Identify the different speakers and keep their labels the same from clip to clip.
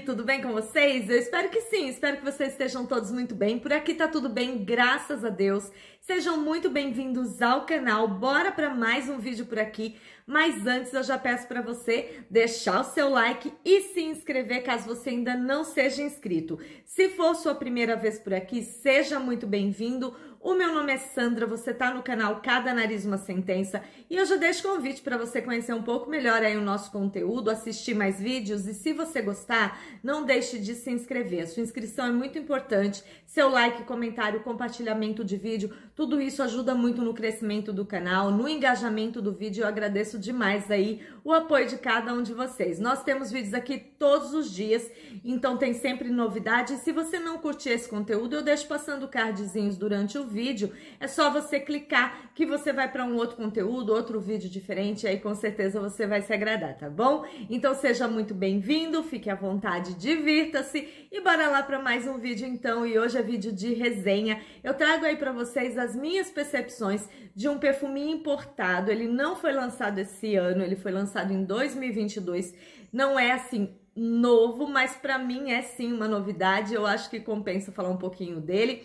Speaker 1: tudo bem com vocês? Eu espero que sim, espero que vocês estejam todos muito bem. Por aqui tá tudo bem, graças a Deus. Sejam muito bem-vindos ao canal. Bora para mais um vídeo por aqui. Mas antes eu já peço para você deixar o seu like e se inscrever caso você ainda não seja inscrito. Se for sua primeira vez por aqui, seja muito bem-vindo. O meu nome é Sandra, você está no canal Cada Nariz uma Sentença e eu já deixo convite para você conhecer um pouco melhor aí o nosso conteúdo, assistir mais vídeos e se você gostar, não deixe de se inscrever. A sua inscrição é muito importante, seu like, comentário, compartilhamento de vídeo, tudo isso ajuda muito no crescimento do canal, no engajamento do vídeo. Eu agradeço demais aí o apoio de cada um de vocês. Nós temos vídeos aqui todos os dias, então tem sempre novidade. E se você não curtir esse conteúdo, eu deixo passando cardzinhos durante o vídeo vídeo. É só você clicar que você vai para um outro conteúdo, outro vídeo diferente, aí com certeza você vai se agradar, tá bom? Então seja muito bem-vindo, fique à vontade, divirta-se e bora lá para mais um vídeo então. E hoje é vídeo de resenha. Eu trago aí para vocês as minhas percepções de um perfume importado. Ele não foi lançado esse ano, ele foi lançado em 2022. Não é assim novo, mas para mim é sim uma novidade. Eu acho que compensa falar um pouquinho dele.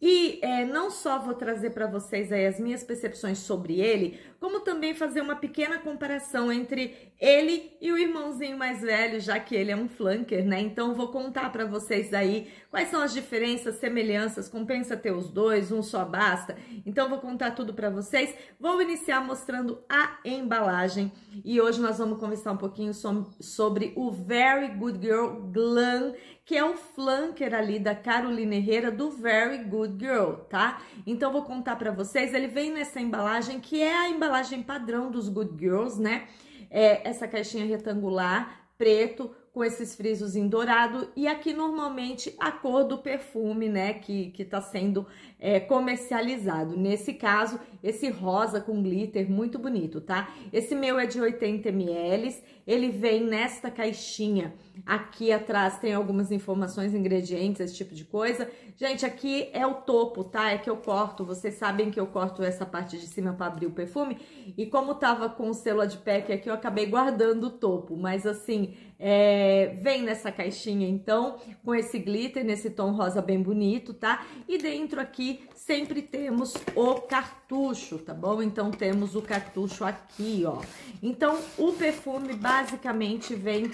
Speaker 1: E é, não só vou trazer para vocês aí as minhas percepções sobre ele, como também fazer uma pequena comparação entre ele e o irmãozinho mais velho, já que ele é um flanker, né? Então vou contar para vocês aí quais são as diferenças, semelhanças, compensa ter os dois, um só basta. Então vou contar tudo para vocês. Vou iniciar mostrando a embalagem e hoje nós vamos conversar um pouquinho sobre o Very Good Girl Glam, que é o flanker ali da Carolina Herrera do Very Good Girl, tá? Então vou contar para vocês, ele vem nessa embalagem que é a embalagem embalagem padrão dos Good Girls, né? É essa caixinha retangular, preto, com esses frisos em dourado e aqui normalmente a cor do perfume, né, que que está sendo é, comercializado. Nesse caso, esse rosa com glitter muito bonito, tá? Esse meu é de 80 ml, ele vem nesta caixinha. Aqui atrás tem algumas informações, ingredientes, esse tipo de coisa. Gente, aqui é o topo, tá? É que eu corto. Vocês sabem que eu corto essa parte de cima para abrir o perfume. E como tava com o selo de pack aqui, eu acabei guardando o topo. Mas assim, é... vem nessa caixinha então, com esse glitter, nesse tom rosa bem bonito, tá? E dentro aqui sempre temos o cartucho, tá bom? Então temos o cartucho aqui, ó. Então o perfume basicamente basicamente vem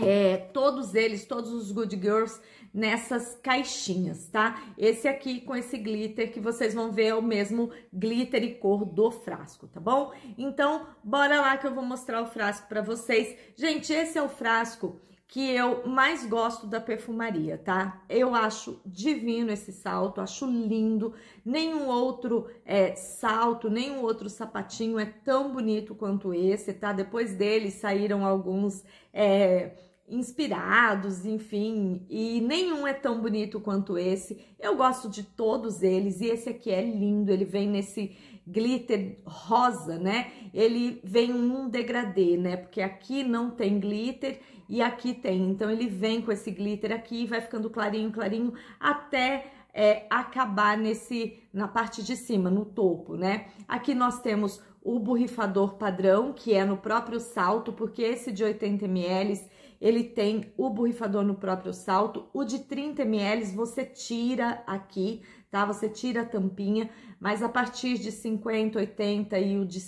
Speaker 1: é, todos eles, todos os Good Girls nessas caixinhas, tá? Esse aqui com esse glitter que vocês vão ver é o mesmo glitter e cor do frasco, tá bom? Então, bora lá que eu vou mostrar o frasco pra vocês. Gente, esse é o frasco que eu mais gosto da perfumaria, tá? Eu acho divino esse salto, acho lindo. Nenhum outro é, salto, nenhum outro sapatinho é tão bonito quanto esse, tá? Depois dele saíram alguns é, inspirados, enfim, e nenhum é tão bonito quanto esse. Eu gosto de todos eles e esse aqui é lindo, ele vem nesse glitter rosa, né? Ele vem um degradê, né? Porque aqui não tem glitter e aqui tem. Então ele vem com esse glitter aqui e vai ficando clarinho, clarinho, até é, acabar nesse na parte de cima, no topo, né? Aqui nós temos o borrifador padrão, que é no próprio salto, porque esse de 80 ml, ele tem o borrifador no próprio salto. O de 30 ml você tira aqui, tá? Você tira a tampinha, mas a partir de 50, 80 e o de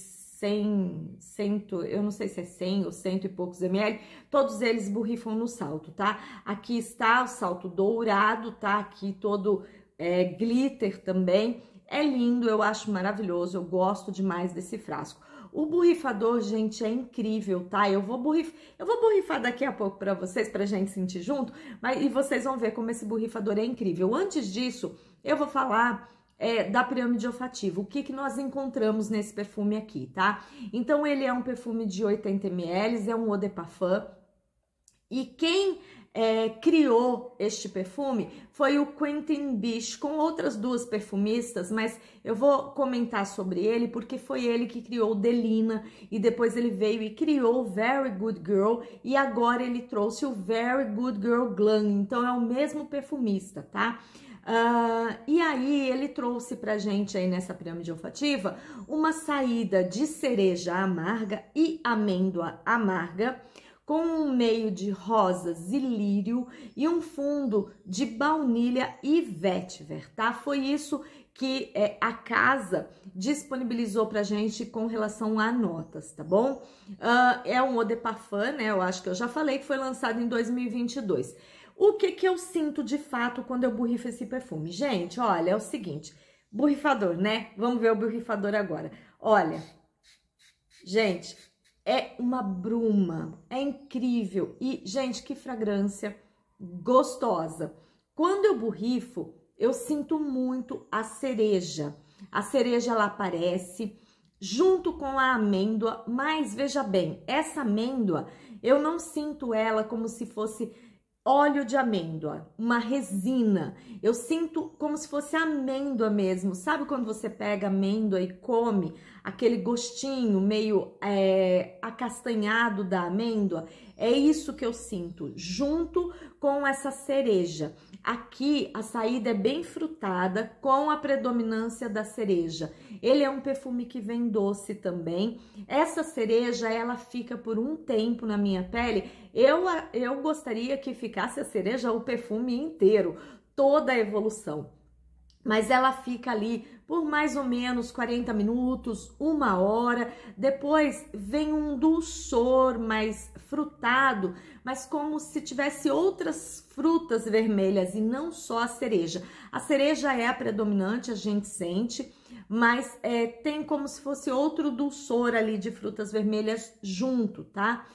Speaker 1: 100, cento, eu não sei se é 100 ou cento e poucos ml, todos eles borrifam no salto, tá? Aqui está o salto dourado, tá? Aqui todo é, glitter também. É lindo, eu acho maravilhoso, eu gosto demais desse frasco. O borrifador, gente, é incrível, tá? Eu vou borrifar, eu vou borrifar daqui a pouco para vocês, pra gente sentir junto, mas e vocês vão ver como esse borrifador é incrível. Antes disso, eu vou falar é, da pirâmide olfativa. O que, que nós encontramos nesse perfume aqui, tá? Então, ele é um perfume de 80 ml, é um eau de parfum. E quem é, criou este perfume foi o Quentin Bish, com outras duas perfumistas, mas eu vou comentar sobre ele porque foi ele que criou Delina e depois ele veio e criou Very Good Girl e agora ele trouxe o Very Good Girl Glam, então é o mesmo perfumista, tá? Uh, e aí ele trouxe pra gente aí nessa pirâmide olfativa uma saída de cereja amarga e amêndoa amarga com um meio de rosas e lírio e um fundo de baunilha e vetiver, tá? Foi isso que é, a casa disponibilizou pra gente com relação a notas, tá bom? Uh, é um Odepafan, né? Eu acho que eu já falei que foi lançado em 2022. O que que eu sinto de fato quando eu borrifo esse perfume? Gente, olha, é o seguinte, borrifador, né? Vamos ver o borrifador agora. Olha, gente, é uma bruma, é incrível. E, gente, que fragrância gostosa. Quando eu borrifo, eu sinto muito a cereja. A cereja, ela aparece junto com a amêndoa, mas veja bem, essa amêndoa, eu não sinto ela como se fosse óleo de amêndoa, uma resina. Eu sinto como se fosse amêndoa mesmo. Sabe quando você pega amêndoa e come aquele gostinho meio é, acastanhado da amêndoa? É isso que eu sinto, junto com essa cereja. Aqui a saída é bem frutada com a predominância da cereja. Ele é um perfume que vem doce também. Essa cereja, ela fica por um tempo na minha pele. Eu, eu gostaria que ficasse a cereja o perfume inteiro, toda a evolução. Mas ela fica ali por mais ou menos 40 minutos, uma hora. Depois vem um dulçor mais frutado, mas como se tivesse outras frutas vermelhas e não só a cereja. A cereja é a predominante, a gente sente, mas é, tem como se fosse outro dulçor ali de frutas vermelhas junto, tá?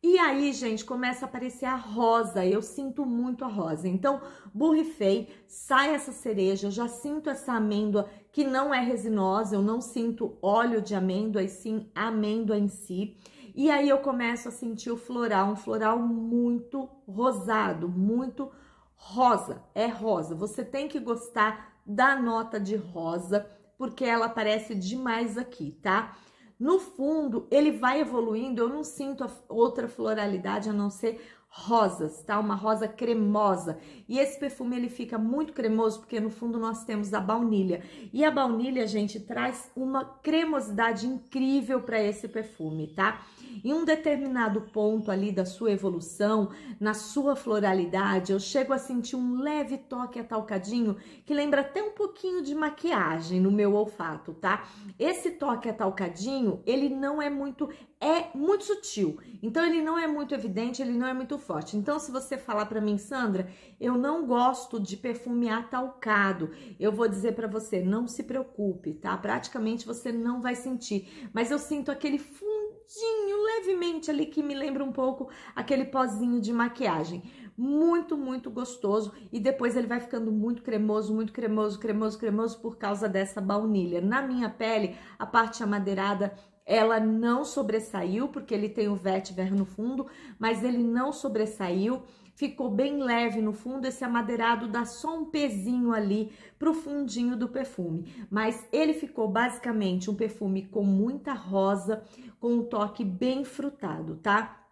Speaker 1: E aí, gente, começa a aparecer a rosa. Eu sinto muito a rosa. Então, borrifei, sai essa cereja, eu já sinto essa amêndoa que não é resinosa, eu não sinto óleo de amêndoa e sim amêndoa em si. E aí eu começo a sentir o floral, um floral muito rosado, muito rosa, é rosa. Você tem que gostar da nota de rosa, porque ela aparece demais aqui, tá? No fundo, ele vai evoluindo, eu não sinto outra floralidade a não ser rosas, tá? Uma rosa cremosa. E esse perfume ele fica muito cremoso porque no fundo nós temos a baunilha. E a baunilha, gente, traz uma cremosidade incrível para esse perfume, tá? Em um determinado ponto ali da sua evolução, na sua floralidade, eu chego a sentir um leve toque atalcadinho que lembra até um pouquinho de maquiagem no meu olfato, tá? Esse toque atalcadinho, ele não é muito é muito sutil. Então ele não é muito evidente, ele não é muito forte. Então, se você falar para mim, Sandra, eu não gosto de perfume atalcado, eu vou dizer para você, não se preocupe, tá? Praticamente você não vai sentir, mas eu sinto aquele fundinho levemente ali que me lembra um pouco aquele pozinho de maquiagem muito, muito gostoso e depois ele vai ficando muito cremoso, muito cremoso, cremoso, cremoso por causa dessa baunilha. Na minha pele, a parte amadeirada ela não sobressaiu, porque ele tem o vetiver no fundo, mas ele não sobressaiu. Ficou bem leve no fundo, esse amadeirado dá só um pezinho ali pro fundinho do perfume. Mas ele ficou basicamente um perfume com muita rosa, com um toque bem frutado, tá?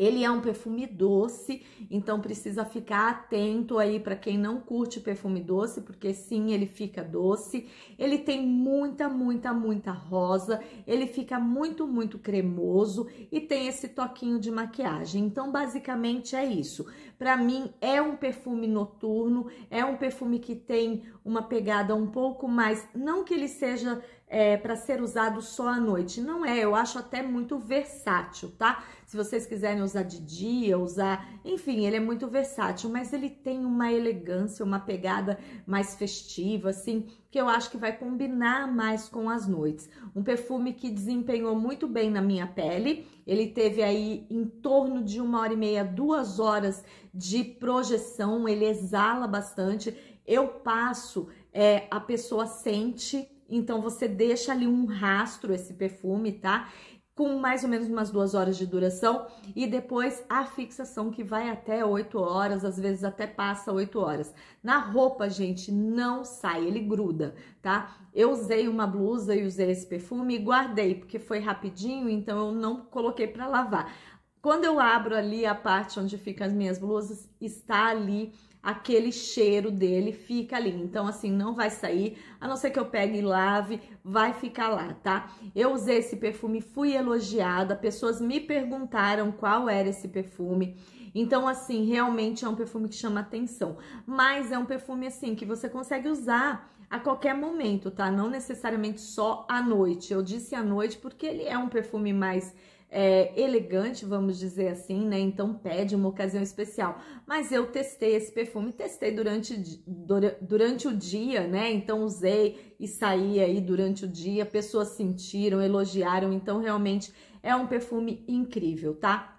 Speaker 1: Ele é um perfume doce, então precisa ficar atento aí para quem não curte perfume doce, porque sim, ele fica doce. Ele tem muita, muita, muita rosa, ele fica muito, muito cremoso e tem esse toquinho de maquiagem. Então, basicamente é isso. Para mim é um perfume noturno, é um perfume que tem uma pegada um pouco mais, não que ele seja é, para ser usado só à noite. Não é, eu acho até muito versátil, tá? Se vocês quiserem usar de dia, usar, enfim, ele é muito versátil, mas ele tem uma elegância, uma pegada mais festiva, assim, que eu acho que vai combinar mais com as noites. Um perfume que desempenhou muito bem na minha pele. Ele teve aí em torno de uma hora e meia, duas horas de projeção. Ele exala bastante. Eu passo, é, a pessoa sente então você deixa ali um rastro esse perfume, tá? Com mais ou menos umas duas horas de duração e depois a fixação que vai até oito horas, às vezes até passa oito horas. Na roupa, gente, não sai, ele gruda, tá? Eu usei uma blusa e usei esse perfume e guardei, porque foi rapidinho, então eu não coloquei para lavar. Quando eu abro ali a parte onde ficam as minhas blusas, está ali aquele cheiro dele fica ali. Então, assim, não vai sair, a não ser que eu pegue e lave, vai ficar lá, tá? Eu usei esse perfume, fui elogiada, pessoas me perguntaram qual era esse perfume. Então, assim, realmente é um perfume que chama atenção. Mas é um perfume, assim, que você consegue usar a qualquer momento, tá? Não necessariamente só à noite. Eu disse à noite porque ele é um perfume mais é, elegante, vamos dizer assim, né? Então pede uma ocasião especial. Mas eu testei esse perfume, testei durante, durante o dia, né? Então usei e saí aí durante o dia, pessoas sentiram, elogiaram, então realmente é um perfume incrível, tá?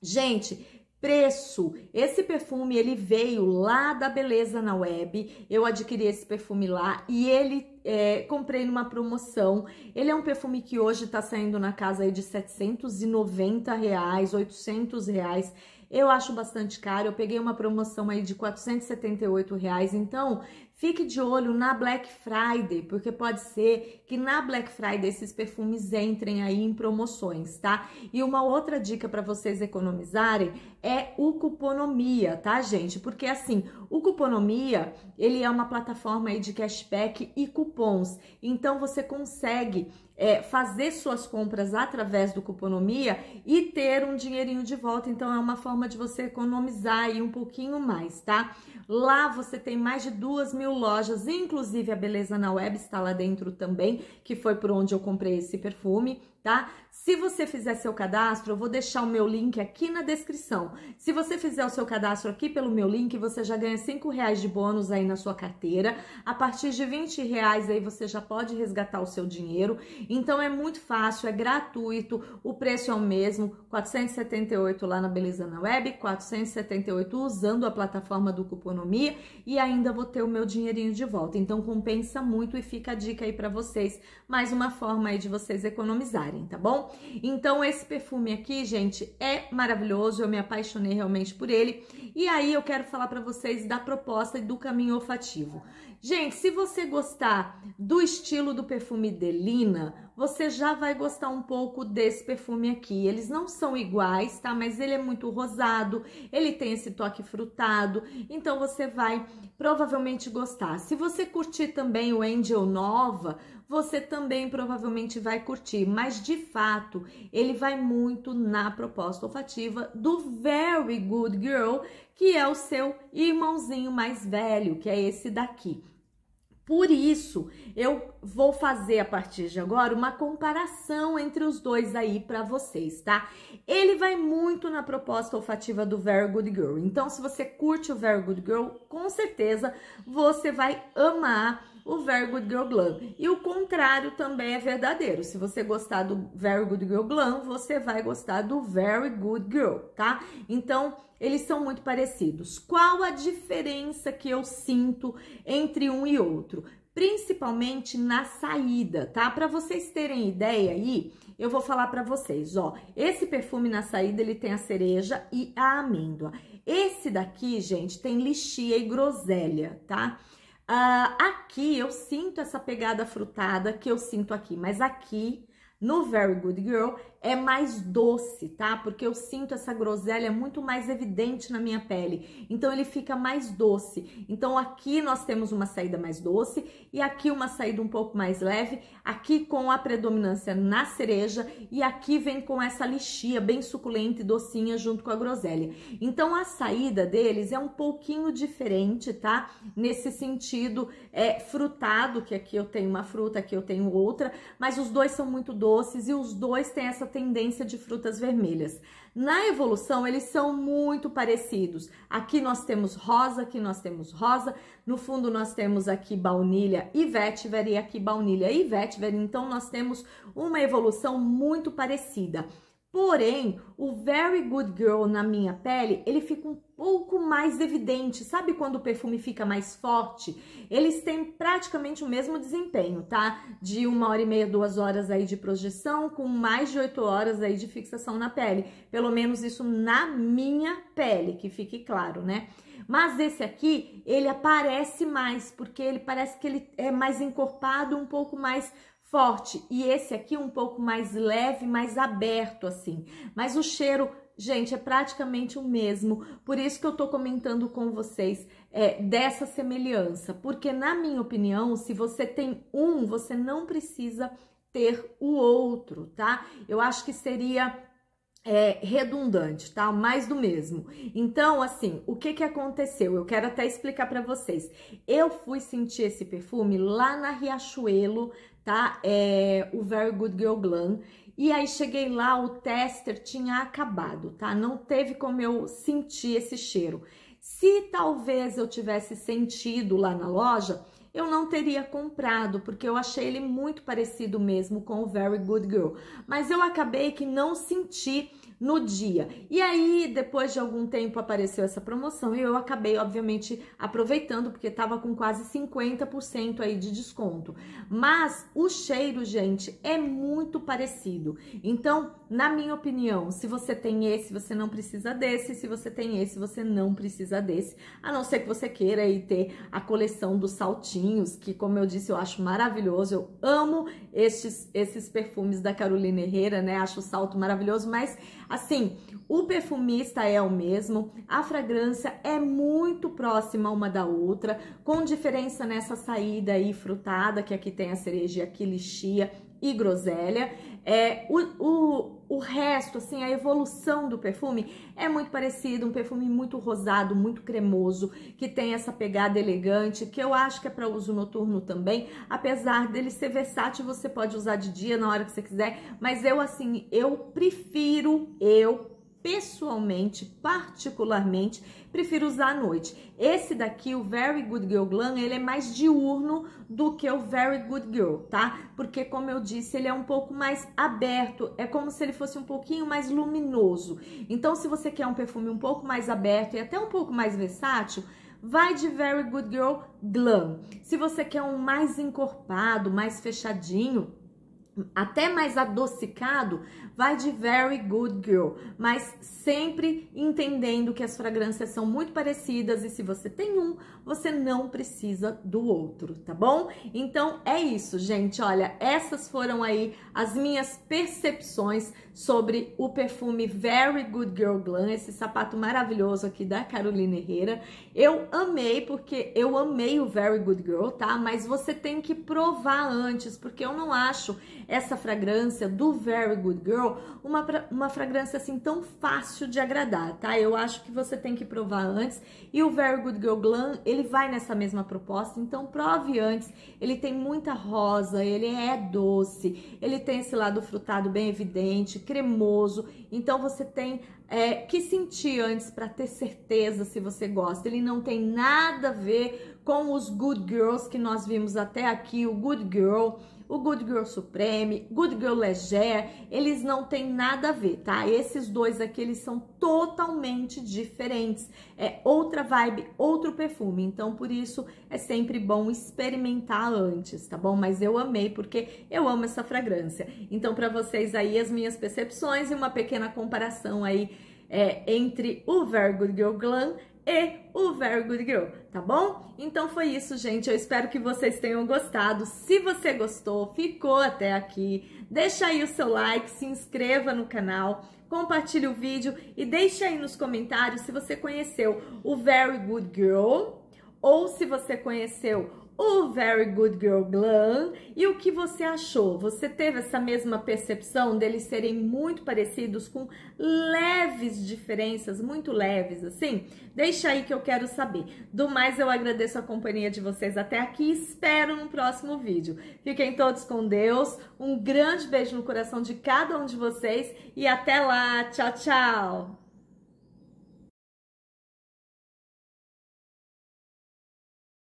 Speaker 1: Gente, preço. Esse perfume ele veio lá da Beleza na Web. Eu adquiri esse perfume lá e ele é, comprei numa promoção. Ele é um perfume que hoje tá saindo na casa aí de 790 reais, 800 reais. Eu acho bastante caro, eu peguei uma promoção aí de 478 reais, então fique de olho na Black Friday, porque pode ser que na Black Friday esses perfumes entrem aí em promoções, tá? E uma outra dica para vocês economizarem é o Cuponomia, tá, gente? Porque assim, o Cuponomia, ele é uma plataforma aí de cashback e cupom cupons. Então você consegue é, fazer suas compras através do Cuponomia e ter um dinheirinho de volta. Então, é uma forma de você economizar aí um pouquinho mais, tá? Lá você tem mais de duas mil lojas, inclusive a Beleza na Web está lá dentro também, que foi por onde eu comprei esse perfume, tá? Se você fizer seu cadastro, eu vou deixar o meu link aqui na descrição. Se você fizer o seu cadastro aqui pelo meu link, você já ganha cinco reais de bônus aí na sua carteira. A partir de 20 reais aí você já pode resgatar o seu dinheiro. Então é muito fácil, é gratuito, o preço é o mesmo, 478 lá na Beleza na Web, 478 usando a plataforma do Cuponomia e ainda vou ter o meu dinheirinho de volta. Então compensa muito e fica a dica aí para vocês, mais uma forma aí de vocês economizarem, tá bom? Então esse perfume aqui, gente, é maravilhoso, eu me apaixonei realmente por ele. E aí eu quero falar para vocês da proposta do caminho olfativo. Gente, se você gostar do estilo do perfume Delina, você já vai gostar um pouco desse perfume aqui. Eles não são iguais, tá? Mas ele é muito rosado, ele tem esse toque frutado, então você vai provavelmente gostar. Se você curtir também o Angel Nova, você também provavelmente vai curtir, mas de fato, ele vai muito na proposta olfativa do Very Good Girl, que é o seu irmãozinho mais velho, que é esse daqui. Por isso, eu vou fazer a partir de agora uma comparação entre os dois aí para vocês, tá? Ele vai muito na proposta olfativa do Very Good Girl. Então, se você curte o Very Good Girl, com certeza você vai amar o Very Good Girl Glam E o contrário também é verdadeiro. Se você gostar do very good Girl Glam, você vai gostar do very good girl, tá? Então, eles são muito parecidos. Qual a diferença que eu sinto entre um e outro? Principalmente na saída, tá? Para vocês terem ideia aí, eu vou falar para vocês, ó. Esse perfume na saída, ele tem a cereja e a amêndoa. Esse daqui, gente, tem lixia e groselha, tá? Uh, aqui eu sinto essa pegada frutada que eu sinto aqui, mas aqui no Very Good Girl é mais doce, tá? Porque eu sinto essa groselha muito mais evidente na minha pele. Então ele fica mais doce. Então aqui nós temos uma saída mais doce e aqui uma saída um pouco mais leve, aqui com a predominância na cereja e aqui vem com essa lixia bem suculenta e docinha junto com a groselha. Então a saída deles é um pouquinho diferente, tá? Nesse sentido é frutado, que aqui eu tenho uma fruta, aqui eu tenho outra, mas os dois são muito doces e os dois têm essa tendência de frutas vermelhas. Na evolução, eles são muito parecidos. Aqui nós temos rosa, aqui nós temos rosa, no fundo nós temos aqui baunilha e vetiver e aqui baunilha e vetiver. Então nós temos uma evolução muito parecida. Porém, o Very Good Girl na minha pele, ele fica um pouco mais evidente. Sabe quando o perfume fica mais forte? Eles têm praticamente o mesmo desempenho, tá? De uma hora e meia, duas horas aí de projeção, com mais de oito horas aí de fixação na pele. Pelo menos isso na minha pele, que fique claro, né? Mas esse aqui, ele aparece mais, porque ele parece que ele é mais encorpado, um pouco mais forte e esse aqui é um pouco mais leve, mais aberto assim. Mas o cheiro, gente, é praticamente o mesmo. Por isso que eu tô comentando com vocês é, dessa semelhança, porque na minha opinião, se você tem um, você não precisa ter o outro, tá? Eu acho que seria é, redundante, tá? Mais do mesmo. Então, assim, o que que aconteceu? Eu quero até explicar para vocês. Eu fui sentir esse perfume lá na Riachuelo, tá? É, o Very Good Girl Glam. E aí cheguei lá, o tester tinha acabado, tá? Não teve como eu sentir esse cheiro. Se talvez eu tivesse sentido lá na loja, eu não teria comprado, porque eu achei ele muito parecido mesmo com o Very Good Girl. Mas eu acabei que não senti no dia. E aí, depois de algum tempo, apareceu essa promoção e eu acabei, obviamente, aproveitando, porque estava com quase 50% aí de desconto. Mas o cheiro, gente, é muito parecido. Então, na minha opinião, se você tem esse, você não precisa desse. Se você tem esse, você não precisa desse. A não ser que você queira aí ter a coleção dos saltinhos, que, como eu disse, eu acho maravilhoso. Eu amo estes, esses perfumes da Carolina Herrera, né? Acho o salto maravilhoso, mas Assim, o perfumista é o mesmo, a fragrância é muito próxima uma da outra, com diferença nessa saída aí frutada, que aqui tem a cereja, aqui lixia e groselha. É, o, o o resto, assim, a evolução do perfume é muito parecido, um perfume muito rosado, muito cremoso, que tem essa pegada elegante, que eu acho que é para uso noturno também, apesar dele ser versátil, você pode usar de dia na hora que você quiser, mas eu assim, eu prefiro, eu pessoalmente, particularmente, prefiro usar à noite. Esse daqui, o Very Good Girl Glam, ele é mais diurno do que o Very Good Girl, tá? Porque, como eu disse, ele é um pouco mais aberto, é como se ele fosse um pouquinho mais luminoso. Então, se você quer um perfume um pouco mais aberto e até um pouco mais versátil, vai de Very Good Girl Glam. Se você quer um mais encorpado, mais fechadinho, até mais adocicado, vai de very good girl, mas sempre entendendo que as fragrâncias são muito parecidas e se você tem um, você não precisa do outro, tá bom? Então é isso, gente. Olha, essas foram aí as minhas percepções sobre o perfume Very Good Girl Glam, esse sapato maravilhoso aqui da Carolina Herrera. Eu amei, porque eu amei o Very Good Girl, tá? Mas você tem que provar antes, porque eu não acho essa fragrância do Very Good Girl uma, uma fragrância assim tão fácil de agradar, tá? Eu acho que você tem que provar antes. E o Very Good Girl Glam, ele vai nessa mesma proposta, então prove antes. Ele tem muita rosa, ele é doce, ele tem esse lado frutado bem evidente cremoso. Então você tem é, que sentir antes para ter certeza se você gosta. Ele não tem nada a ver com os Good Girls que nós vimos até aqui, o Good Girl, o Good Girl Supreme, Good Girl Leger, eles não têm nada a ver, tá? Esses dois aqui, eles são totalmente diferentes. É outra vibe, outro perfume. Então, por isso, é sempre bom experimentar antes, tá bom? Mas eu amei, porque eu amo essa fragrância. Então, para vocês aí, as minhas percepções e uma pequena comparação aí é, entre o Very Good Girl Glam e o Very Good Girl, tá bom? Então foi isso, gente. Eu espero que vocês tenham gostado. Se você gostou, ficou até aqui, deixa aí o seu like, se inscreva no canal, compartilhe o vídeo e deixe aí nos comentários se você conheceu o Very Good Girl ou se você conheceu o Very Good Girl Glam e o que você achou? Você teve essa mesma percepção deles serem muito parecidos com leves diferenças, muito leves assim? Deixa aí que eu quero saber. Do mais, eu agradeço a companhia de vocês até aqui e espero no próximo vídeo. Fiquem todos com Deus, um grande beijo no coração de cada um de vocês e até lá! Tchau, tchau!